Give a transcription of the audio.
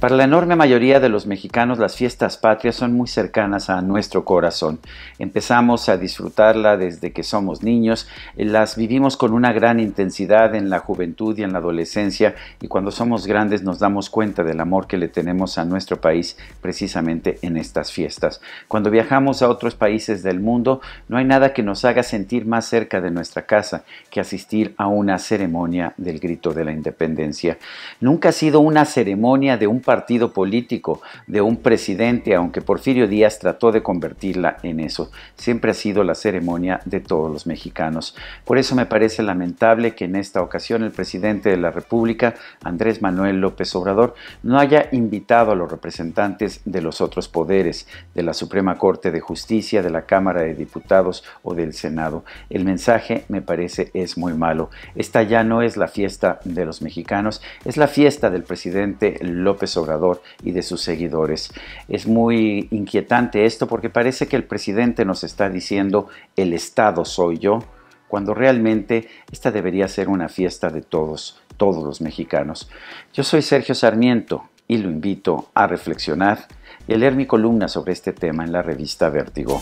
Para la enorme mayoría de los mexicanos las fiestas patrias son muy cercanas a nuestro corazón. Empezamos a disfrutarla desde que somos niños, eh, las vivimos con una gran intensidad en la juventud y en la adolescencia y cuando somos grandes nos damos cuenta del amor que le tenemos a nuestro país precisamente en estas fiestas. Cuando viajamos a otros países del mundo no hay nada que nos haga sentir más cerca de nuestra casa que asistir a una ceremonia del grito de la independencia. Nunca ha sido una ceremonia de un partido político, de un presidente, aunque Porfirio Díaz trató de convertirla en eso. Siempre ha sido la ceremonia de todos los mexicanos. Por eso me parece lamentable que en esta ocasión el presidente de la República, Andrés Manuel López Obrador, no haya invitado a los representantes de los otros poderes, de la Suprema Corte de Justicia, de la Cámara de Diputados o del Senado. El mensaje, me parece, es muy malo. Esta ya no es la fiesta de los mexicanos, es la fiesta del presidente López Obrador Obrador y de sus seguidores. Es muy inquietante esto porque parece que el presidente nos está diciendo el Estado soy yo, cuando realmente esta debería ser una fiesta de todos, todos los mexicanos. Yo soy Sergio Sarmiento y lo invito a reflexionar y a leer mi columna sobre este tema en la revista Vértigo.